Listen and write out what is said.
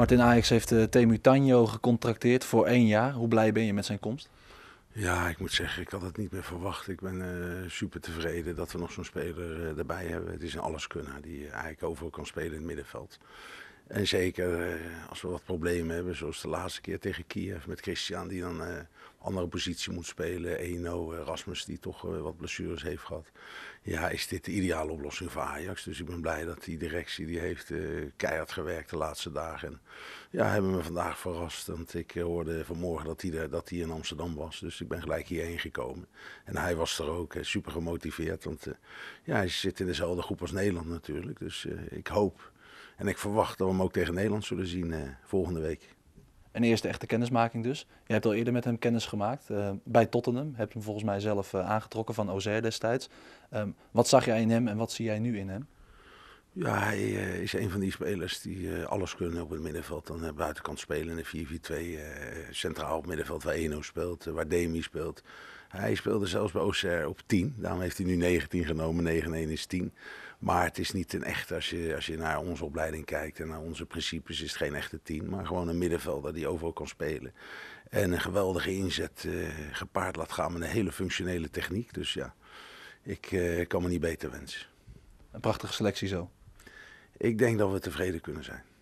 Martin Ajax heeft uh, Temu Tanjo gecontracteerd voor één jaar. Hoe blij ben je met zijn komst? Ja, ik moet zeggen, ik had het niet meer verwacht. Ik ben eh, super tevreden dat we nog zo'n speler eh, erbij hebben. Het is een alleskunner die eigenlijk overal kan spelen in het middenveld. En zeker eh, als we wat problemen hebben, zoals de laatste keer tegen Kiev met Christian, die dan een eh, andere positie moet spelen. Eno, eh, Rasmus, die toch wat blessures heeft gehad. Ja, is dit de ideale oplossing voor Ajax. Dus ik ben blij dat die directie, die heeft keihard gewerkt de laatste dagen. En ja, hebben me vandaag verrast, want ik hoorde vanmorgen dat hij, dat hij in Amsterdam was. Dus ik ben gelijk hierheen gekomen. En hij was er ook, super gemotiveerd, want ja, hij zit in dezelfde groep als Nederland natuurlijk. Dus ik hoop en ik verwacht dat we hem ook tegen Nederland zullen zien eh, volgende week. Een eerste echte kennismaking dus. Je hebt al eerder met hem kennis gemaakt eh, bij Tottenham. Heb je hem volgens mij zelf eh, aangetrokken van Auxerre destijds. Ehm, wat zag jij in hem en wat zie jij nu in hem? Ja, hij eh, is een van die spelers die eh, alles kunnen op het middenveld. Dan uh, buitenkant spelen in de 4-4-2. centraal op middenveld waar Eno speelt, waar Demi speelt. Hij speelde zelfs bij OCR op 10. Daarom heeft hij nu 19 genomen. 9-1 is 10. Maar het is niet een echt, als je, als je naar onze opleiding kijkt en naar onze principes, is het geen echte 10. Maar gewoon een middenvelder die overal kan spelen. En een geweldige inzet gepaard laat gaan met een hele functionele techniek. Dus ja, ik kan me niet beter wensen. Een prachtige selectie zo. Ik denk dat we tevreden kunnen zijn.